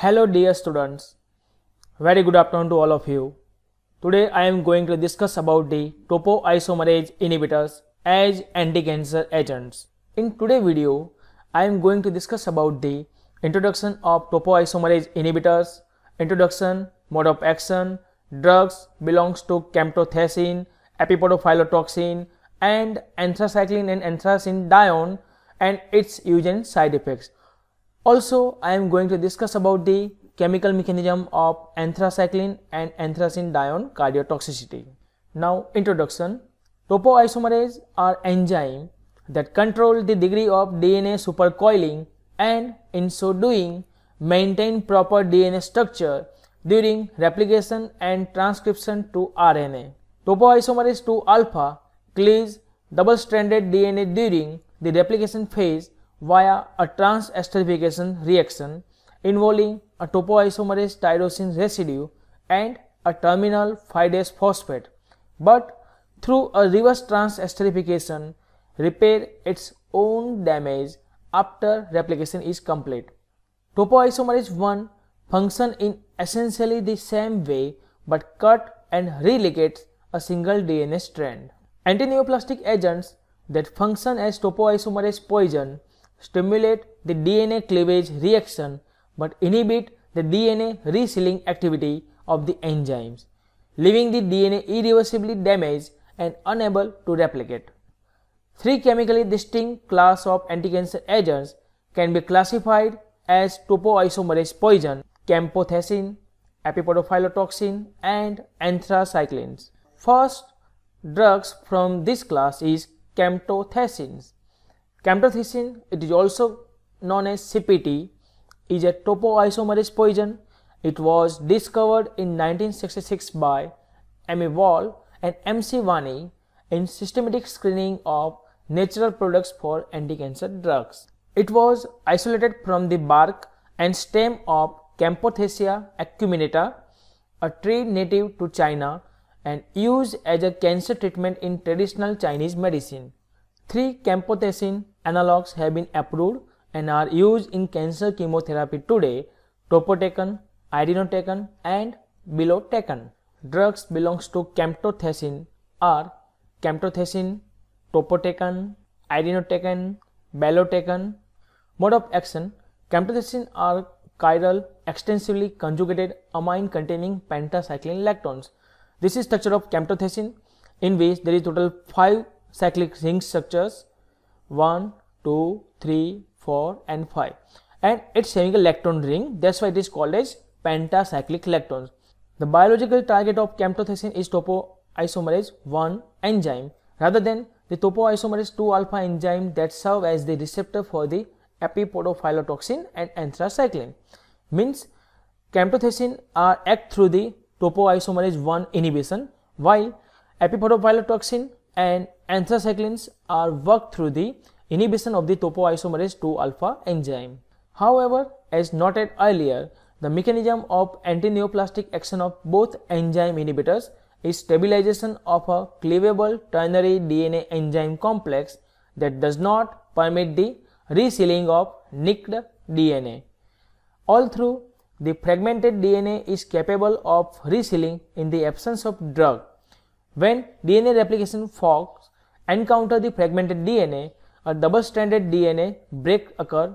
Hello dear students, very good afternoon to all of you. Today I am going to discuss about the topoisomerase inhibitors as anti-cancer agents. In today's video, I am going to discuss about the introduction of topoisomerase inhibitors, introduction, mode of action, drugs belongs to camptothecin, epipodophyllotoxin and anthracycline and anthracycline dione and its use and side effects. Also, I am going to discuss about the chemical mechanism of anthracycline and anthracene dione cardiotoxicity. Now, introduction. Topoisomerase are enzyme that control the degree of DNA supercoiling and in so doing maintain proper DNA structure during replication and transcription to RNA. Topoisomerase 2 alpha cleaves double-stranded DNA during the replication phase via a trans esterification reaction involving a topoisomerase tyrosine residue and a terminal 5' phosphate, but through a reverse trans esterification repair its own damage after replication is complete. Topoisomerase 1 function in essentially the same way but cut and relegates a single DNA strand. Antineoplastic agents that function as topoisomerase poison stimulate the DNA cleavage reaction but inhibit the DNA resealing activity of the enzymes, leaving the DNA irreversibly damaged and unable to replicate. Three chemically distinct class of anticancer agents can be classified as topoisomerase poison, camptothecin, epipodophyllotoxin and anthracyclines. First drugs from this class is camptothecins. Camptothecin, it is also known as CPT, is a topoisomerase poison. It was discovered in 1966 by Amy Wall and MC Vani in systematic screening of natural products for anti-cancer drugs. It was isolated from the bark and stem of Campothesia acuminata, a tree native to China and used as a cancer treatment in traditional Chinese medicine. 3. camptothecin analogs have been approved and are used in cancer chemotherapy today, topotecan, irinotecan and bilotecan. Drugs belongs to camptothecin are camptothecin, topotecan, irinotecan, belotecan, Mode of action Camptothecin are chiral extensively conjugated amine containing pentacycline lactones. This is structure of camptothecin in which there is total 5 cyclic ring structures 1 2 3 4 and 5 and it's having a electron ring that's why it is called as pentacyclic electrons the biological target of camptothecin is topoisomerase 1 enzyme rather than the topoisomerase 2 alpha enzyme that serve as the receptor for the epipodophyllotoxin and anthracycline means camptothecin are act through the topoisomerase 1 inhibition while epipodophyllotoxin and anthracyclines are worked through the inhibition of the topoisomerase 2 alpha enzyme. However, as noted earlier, the mechanism of antineoplastic action of both enzyme inhibitors is stabilization of a cleavable ternary DNA enzyme complex that does not permit the resealing of nicked DNA. All through, the fragmented DNA is capable of resealing in the absence of drug when DNA replication forks encounter the fragmented DNA, a double-stranded DNA break occurs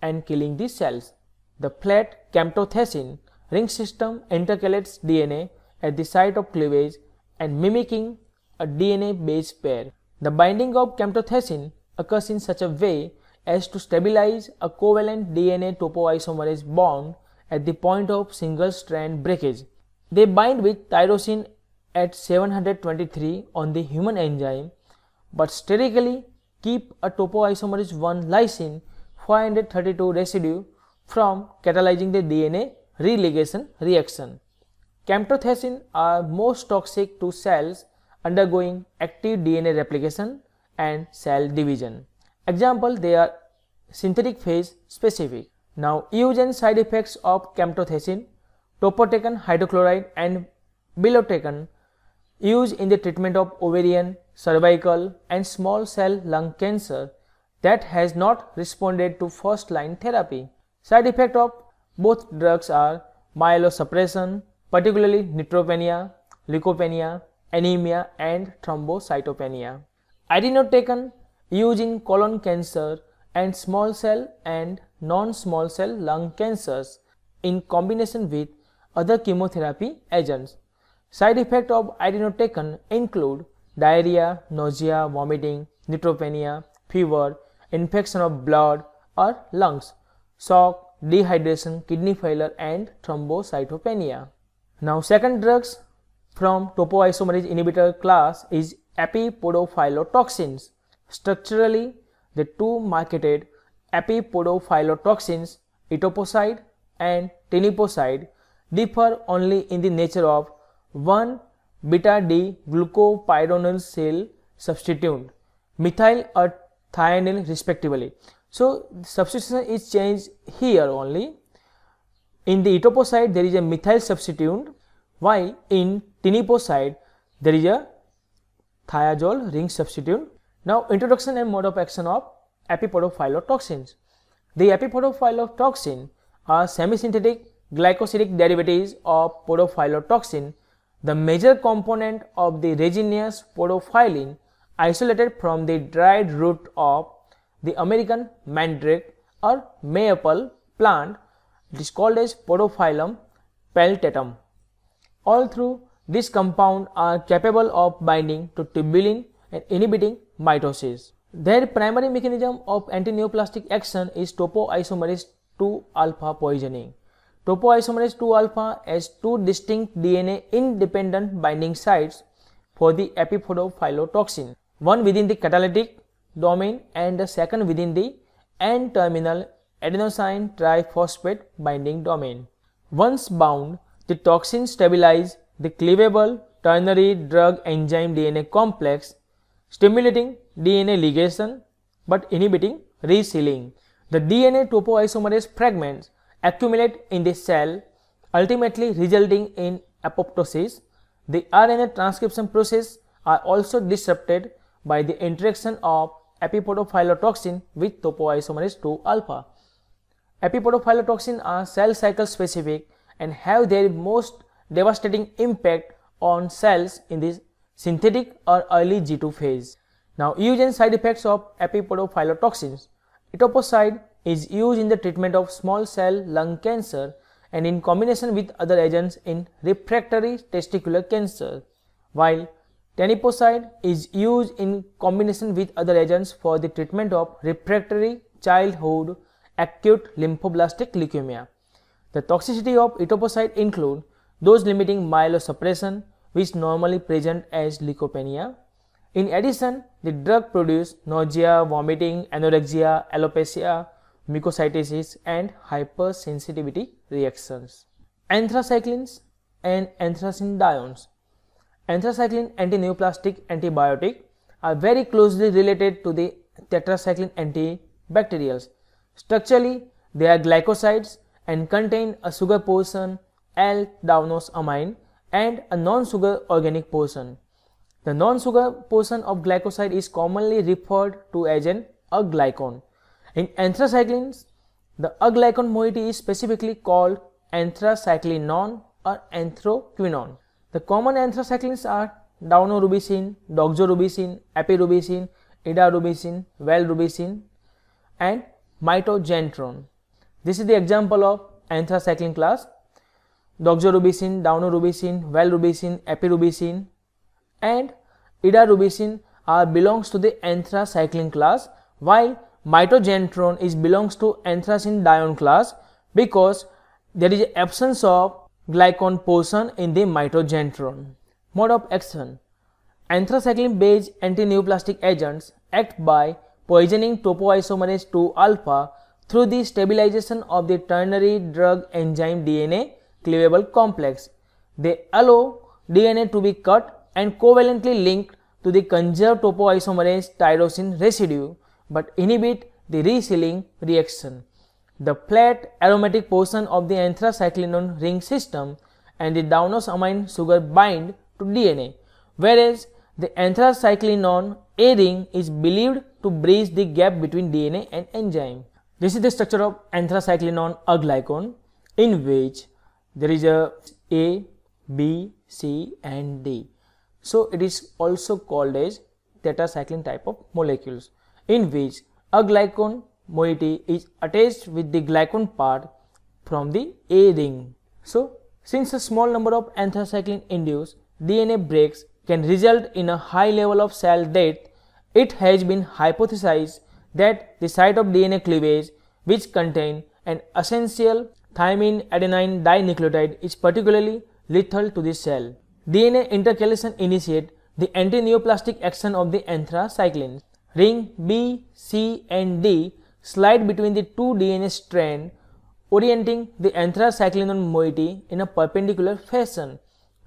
and killing the cells. The flat camptothecin ring system intercalates DNA at the site of cleavage and mimicking a DNA base pair. The binding of camptothecin occurs in such a way as to stabilize a covalent DNA topoisomerase bond at the point of single strand breakage. They bind with tyrosine at 723 on the human enzyme but sterically keep a topoisomerase 1 lysine 532 residue from catalyzing the DNA relegation reaction. Camptothecin are most toxic to cells undergoing active DNA replication and cell division. Example, they are synthetic phase specific. Now, and side effects of camptothecin, topotecan hydrochloride and bilotecon used in the treatment of ovarian, cervical and small cell lung cancer that has not responded to first line therapy. Side effect of both drugs are myelosuppression, particularly neutropenia, leukopenia, anemia and thrombocytopenia. Irinotecan used in colon cancer and small cell and non-small cell lung cancers in combination with other chemotherapy agents. Side effects of irinotecan include diarrhea, nausea, vomiting, neutropenia, fever, infection of blood or lungs, shock, dehydration, kidney failure and thrombocytopenia. Now second drugs from topoisomerase inhibitor class is epipodophyllotoxins. Structurally, the two marketed epipodophyllotoxins, etoposide and teniposide, differ only in the nature of 1 beta D glucopyrronyl cell substituent, methyl or thionyl respectively. So substitution is changed here only. In the etoposide there is a methyl substituent while in tinipocyte there is a thiazole ring substituent. Now introduction and mode of action of epipodophyllotoxins. The epipodophyllotoxin are semi-synthetic glycosidic derivatives of podophyllotoxin the major component of the resinous podophyllin isolated from the dried root of the American mandrake or maple plant is called as podophyllum peltatum. All through this compound are capable of binding to tubulin and inhibiting mitosis. Their primary mechanism of antineoplastic action is topoisomerase 2 alpha poisoning. Topoisomerase 2 alpha has two distinct DNA independent binding sites for the epiphotophyllotoxin, one within the catalytic domain and the second within the N-terminal adenosine triphosphate binding domain. Once bound, the toxin stabilizes the cleavable ternary drug enzyme DNA complex, stimulating DNA ligation but inhibiting resealing. The DNA topoisomerase fragments accumulate in the cell ultimately resulting in apoptosis. The RNA transcription process are also disrupted by the interaction of epipodophyllotoxin with topoisomerase 2 alpha. Epipodophyllotoxin are cell cycle specific and have their most devastating impact on cells in the synthetic or early G2 phase. Now, eugen side effects of epipodophyllotoxins. Etoposide is used in the treatment of small cell lung cancer and in combination with other agents in refractory testicular cancer, while teniposide is used in combination with other agents for the treatment of refractory childhood acute lymphoblastic leukemia. The toxicity of etoposide include those limiting myelosuppression which normally present as leukopenia. In addition, the drug produce nausea, vomiting, anorexia, alopecia, mucositis and hypersensitivity reactions. Anthracyclines and anthracidiones. Anthracycline antineoplastic antibiotic are very closely related to the tetracycline antibacterials. Structurally, they are glycosides and contain a sugar portion L-downosamine and a non-sugar organic portion. The non-sugar portion of glycoside is commonly referred to as an a glycone. In anthracyclines, the aglycone moiety is specifically called anthracyclinon or anthroquinone. The common anthracyclines are daunorubicin, doxorubicin, epirubicin, idarubicin, valrubicin and mitogentron. This is the example of anthracycline class. Doxorubicin, daunorubicin, valrubicin, epirubicin, and idarubicin are belongs to the anthracycline class while mitogentron is belongs to anthracynidione class because there is absence of glycon portion in the mitogentron. Mode of action Anthracycline based antineoplastic agents act by poisoning topoisomerase 2 alpha through the stabilization of the ternary drug enzyme DNA cleavable complex. They allow DNA to be cut and covalently linked to the conserved topoisomerase tyrosine residue but inhibit the resealing reaction. The flat aromatic portion of the anthracyclinone ring system and the downosamine sugar bind to DNA, whereas the anthracyclinone A ring is believed to bridge the gap between DNA and enzyme. This is the structure of anthracyclinone a glycone in which there is a A, B, C and D. So it is also called as tetracycline type of molecules in which a glycone moiety is attached with the glycone part from the A ring. So, since a small number of anthracycline induced DNA breaks can result in a high level of cell death, it has been hypothesized that the site of DNA cleavage which contain an essential thymine adenine dinucleotide is particularly lethal to the cell. DNA intercalation initiates the anti-neoplastic action of the anthracyclines. Ring B, C and D slide between the two DNA strands orienting the anthracyclinon moiety in a perpendicular fashion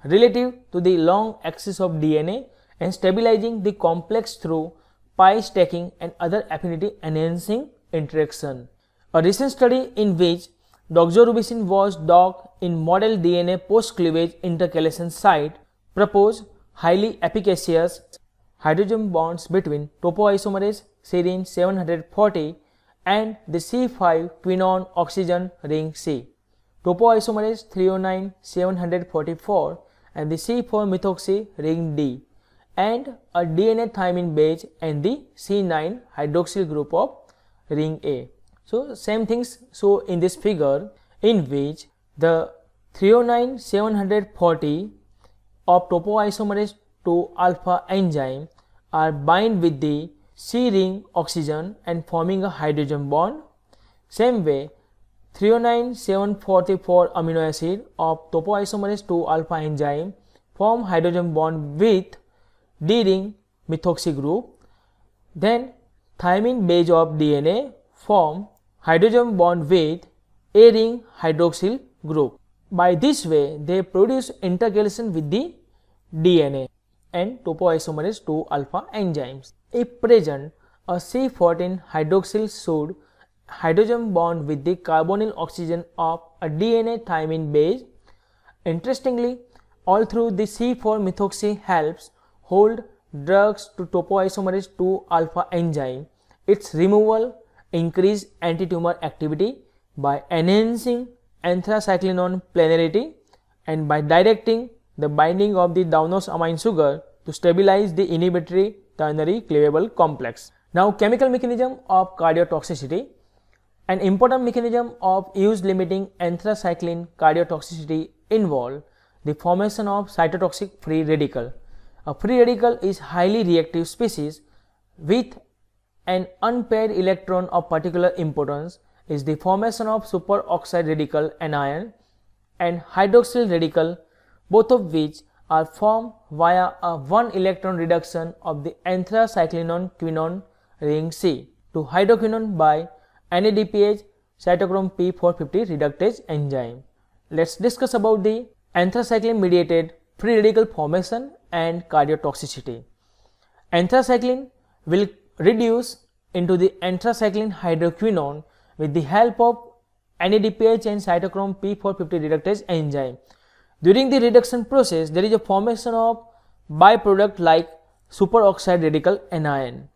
relative to the long axis of DNA and stabilizing the complex through pi stacking and other affinity enhancing interaction. A recent study in which doxorubicin was docked in model DNA post-cleavage intercalation site proposed highly efficacious hydrogen bonds between topoisomerase serine 740 and the C5 quinone oxygen ring C. Topoisomerase 309 744 and the C4 methoxy ring D and a DNA thymine base and the C9 hydroxyl group of ring A. So, same things so in this figure in which the 309 740 of topoisomerase 2 alpha enzyme are bind with the C ring oxygen and forming a hydrogen bond. Same way, 309,744 amino acid of topoisomerase 2 alpha enzyme form hydrogen bond with D ring methoxy group. Then thymine base of DNA form hydrogen bond with A ring hydroxyl group. By this way, they produce integration with the DNA and topoisomerase 2 alpha enzymes. If present, a C14 hydroxyl should hydrogen bond with the carbonyl oxygen of a DNA thymine base. Interestingly, all through the C4 methoxy helps hold drugs to topoisomerase 2 alpha enzyme. Its removal increase antitumor activity by enhancing anthracyclinon planarity and by directing the binding of the downose-amine sugar to stabilize the inhibitory ternary cleavable complex. Now chemical mechanism of cardiotoxicity. An important mechanism of use limiting anthracycline cardiotoxicity involve the formation of cytotoxic free radical. A free radical is highly reactive species with an unpaired electron of particular importance is the formation of superoxide radical anion and hydroxyl radical both of which are formed via a 1 electron reduction of the anthracyclinon-quinone ring C to hydroquinone by NADPH cytochrome P450 reductase enzyme. Let's discuss about the anthracycline mediated free radical formation and cardiotoxicity. Anthracycline will reduce into the anthracycline hydroquinone with the help of NADPH and cytochrome P450 reductase enzyme during the reduction process, there is a formation of byproduct like superoxide radical anion.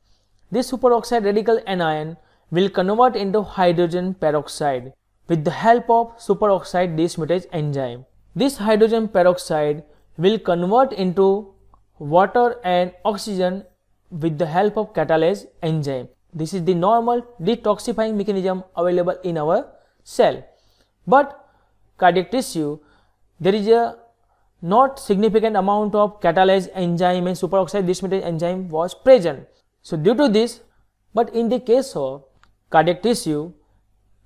This superoxide radical anion will convert into hydrogen peroxide with the help of superoxide dismutase enzyme. This hydrogen peroxide will convert into water and oxygen with the help of catalase enzyme. This is the normal detoxifying mechanism available in our cell. But cardiac tissue there is a not significant amount of catalyzed enzyme and superoxide dismutase enzyme was present. So due to this, but in the case of cardiac tissue,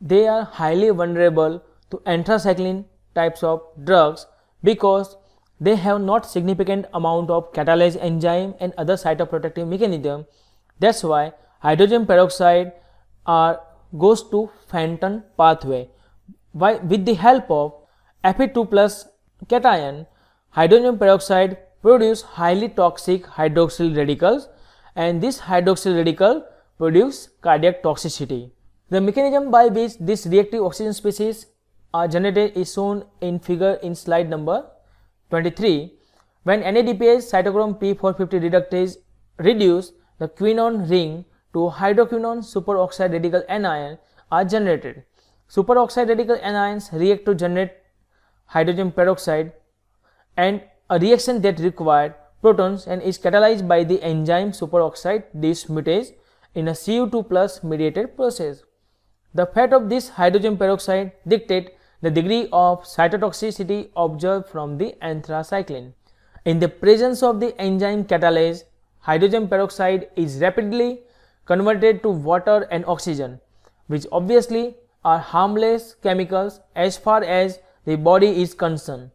they are highly vulnerable to anthracycline types of drugs because they have not significant amount of catalyzed enzyme and other cytoprotective mechanism. That's why hydrogen peroxide are goes to Fenton pathway. with the help of Fe2 plus cation, hydrogen peroxide produce highly toxic hydroxyl radicals and this hydroxyl radical produce cardiac toxicity. The mechanism by which this reactive oxygen species are generated is shown in figure in slide number 23. When NADPH cytochrome P450 reductase reduce, the quinone ring to hydroquinone superoxide radical anion are generated. Superoxide radical anions react to generate hydrogen peroxide and a reaction that required protons and is catalyzed by the enzyme superoxide dismutase in a CO2 plus mediated process. The fate of this hydrogen peroxide dictate the degree of cytotoxicity observed from the anthracycline. In the presence of the enzyme catalase, hydrogen peroxide is rapidly converted to water and oxygen, which obviously are harmless chemicals as far as the body is concerned.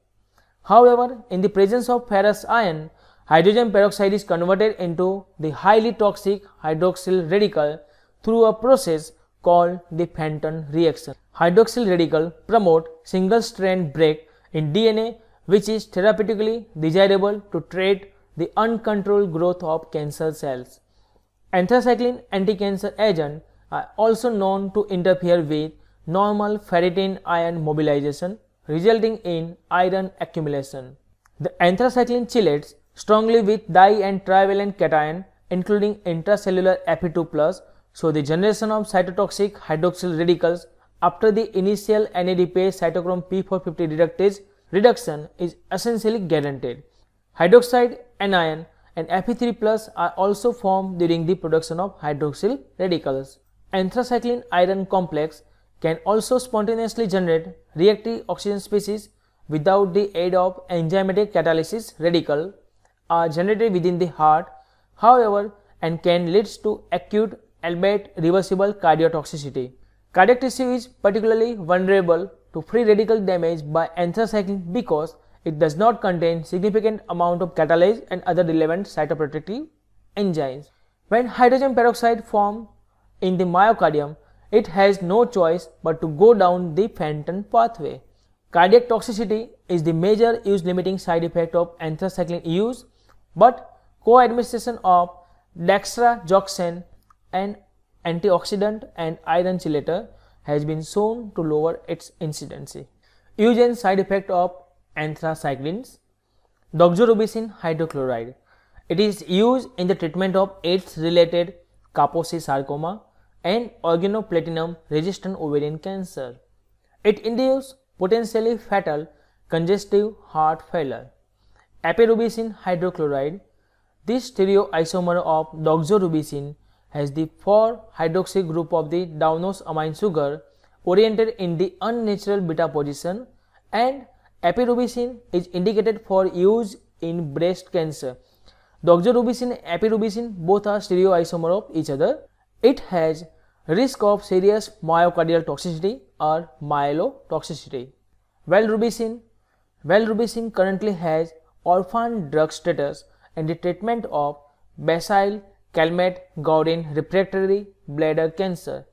However, in the presence of ferrous ion, hydrogen peroxide is converted into the highly toxic hydroxyl radical through a process called the Fenton reaction. Hydroxyl radical promote single strand break in DNA which is therapeutically desirable to treat the uncontrolled growth of cancer cells. Anthracycline anti-cancer agent are also known to interfere with normal ferritin ion mobilization resulting in iron accumulation. The anthracycline chelates strongly with di- and trivalent cation including intracellular Fe2+, so the generation of cytotoxic hydroxyl radicals after the initial NADPH cytochrome P450 reductase reduction is essentially guaranteed. Hydroxide anion and Fe3 are also formed during the production of hydroxyl radicals. Anthracycline iron complex can also spontaneously generate reactive oxygen species without the aid of enzymatic catalysis radical are generated within the heart, however, and can lead to acute albeit reversible cardiotoxicity. Cardiac tissue is particularly vulnerable to free radical damage by anthracycline because it does not contain significant amount of catalase and other relevant cytoprotective enzymes. When hydrogen peroxide forms in the myocardium, it has no choice but to go down the Fenton pathway. Cardiac toxicity is the major use limiting side effect of anthracycline use, but co-administration of dextrojoxin and antioxidant and iron chelator has been shown to lower its incidence. Use and side effect of anthracyclines. Doxorubicin hydrochloride. It is used in the treatment of AIDS related Kaposi sarcoma and organoplatinum resistant ovarian cancer. It induces potentially fatal congestive heart failure. Apirubicin hydrochloride, this stereoisomer of doxorubicin, has the 4 hydroxy group of the downose amine sugar oriented in the unnatural beta position and apirubicin is indicated for use in breast cancer. Doxorubicin and apirubicin both are stereoisomer of each other. It has risk of serious myocardial toxicity or myelotoxicity. Valrubicin Valrubicin currently has orphan drug status in the treatment of basal calmette gaudin refractory bladder cancer.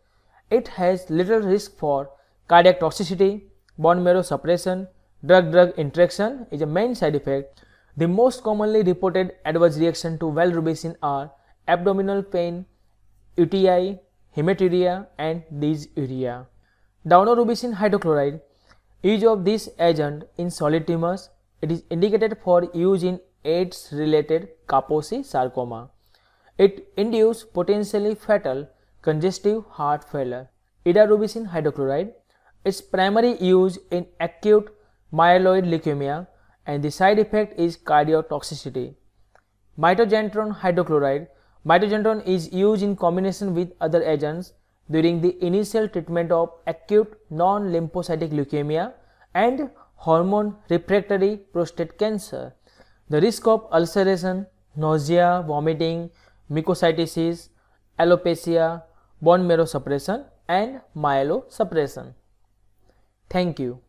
It has little risk for cardiac toxicity, bone marrow suppression, drug-drug interaction is a main side effect. The most commonly reported adverse reaction to valrubicin are abdominal pain, UTI, hematuria and dysuria. Donorubicin hydrochloride. Use of this agent in solid tumors. It is indicated for use in AIDS related Kaposi sarcoma. It induces potentially fatal congestive heart failure. Idarubicin hydrochloride. Its primary use in acute myeloid leukemia and the side effect is cardiotoxicity. Mitogentron hydrochloride Mitochondrion is used in combination with other agents during the initial treatment of acute non-lymphocytic leukemia and hormone refractory prostate cancer. The risk of ulceration, nausea, vomiting, mucositis, alopecia, bone marrow suppression and myelosuppression. Thank you.